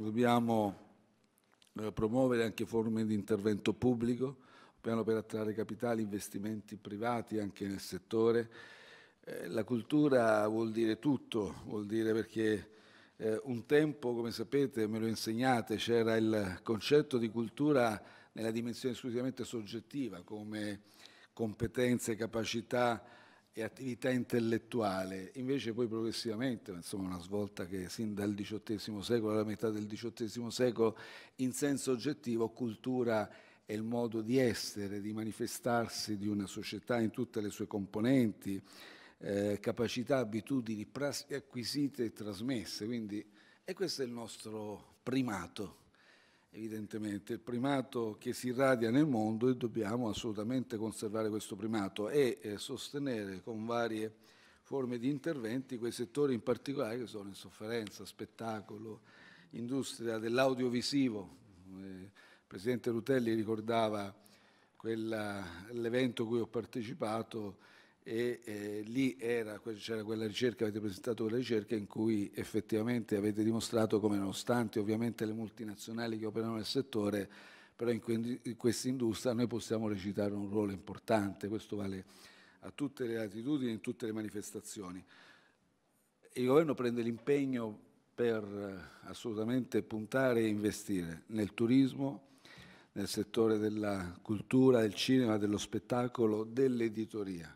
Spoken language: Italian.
dobbiamo eh, promuovere anche forme di intervento pubblico, piano per attrarre capitali, investimenti privati anche nel settore. Eh, la cultura vuol dire tutto, vuol dire perché eh, un tempo, come sapete, me lo insegnate, c'era il concetto di cultura nella dimensione esclusivamente soggettiva, come competenze, capacità, e attività intellettuale, invece poi progressivamente, insomma una svolta che sin dal XVIII secolo, alla metà del XVIII secolo, in senso oggettivo, cultura è il modo di essere, di manifestarsi di una società in tutte le sue componenti, eh, capacità, abitudini acquisite e trasmesse, quindi, e questo è il nostro primato evidentemente il primato che si irradia nel mondo e dobbiamo assolutamente conservare questo primato e eh, sostenere con varie forme di interventi quei settori in particolare che sono in sofferenza, spettacolo, industria dell'audiovisivo. Eh, il Presidente Rutelli ricordava l'evento a cui ho partecipato e eh, lì c'era quella ricerca, avete presentato quella ricerca in cui effettivamente avete dimostrato come nonostante ovviamente le multinazionali che operano nel settore, però in, que in questa industria noi possiamo recitare un ruolo importante, questo vale a tutte le latitudini, in tutte le manifestazioni. Il governo prende l'impegno per eh, assolutamente puntare e investire nel turismo, nel settore della cultura, del cinema, dello spettacolo, dell'editoria